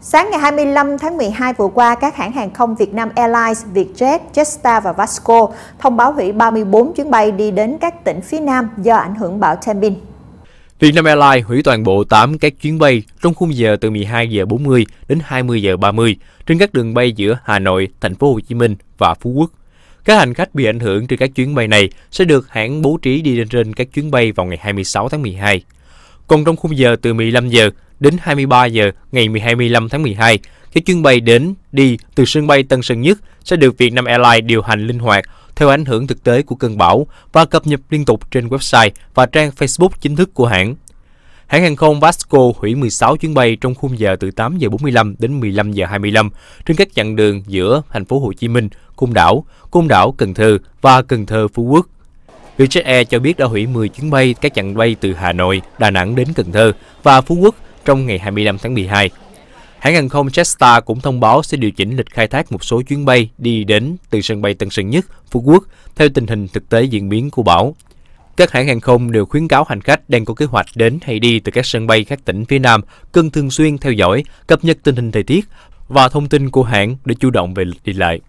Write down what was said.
Sáng ngày 25 tháng 12 vừa qua, các hãng hàng không Việt Nam Airlines, Vietjet, Jetstar và Vasco thông báo hủy 34 chuyến bay đi đến các tỉnh phía Nam do ảnh hưởng bão Tembin. Vietnam Airlines hủy toàn bộ 8 các chuyến bay trong khung giờ từ 12 giờ 40 đến 20 giờ 30 trên các đường bay giữa Hà Nội, Thành phố Hồ Chí Minh và Phú Quốc. Các hành khách bị ảnh hưởng trên các chuyến bay này sẽ được hãng bố trí đi trên các chuyến bay vào ngày 26 tháng 12. Còn trong khung giờ từ 15 giờ đến 23 giờ ngày 25 tháng 12, các chuyến bay đến đi từ sân bay Tân Sơn Nhất sẽ được Vietnam Airlines điều hành linh hoạt theo ảnh hưởng thực tế của cơn bão và cập nhật liên tục trên website và trang Facebook chính thức của hãng. Hãng hàng không Vasco hủy 16 chuyến bay trong khung giờ từ 8 giờ 45 đến 15 giờ 25 trên các chặng đường giữa thành phố Hồ Chí Minh, Côn Đảo, Côn Đảo Cần Thơ và Cần Thơ Phú Quốc. Vietjet Air cho biết đã hủy 10 chuyến bay các chặng bay từ Hà Nội, Đà Nẵng đến Cần Thơ và Phú Quốc trong ngày 25 tháng 12. Hãng hàng không Jetstar cũng thông báo sẽ điều chỉnh lịch khai thác một số chuyến bay đi đến từ sân bay Tân Sơn Nhất, Phú Quốc theo tình hình thực tế diễn biến của bão. Các hãng hàng không đều khuyến cáo hành khách đang có kế hoạch đến hay đi từ các sân bay các tỉnh phía Nam cần thường xuyên theo dõi, cập nhật tình hình thời tiết và thông tin của hãng để chủ động về lịch đi lại.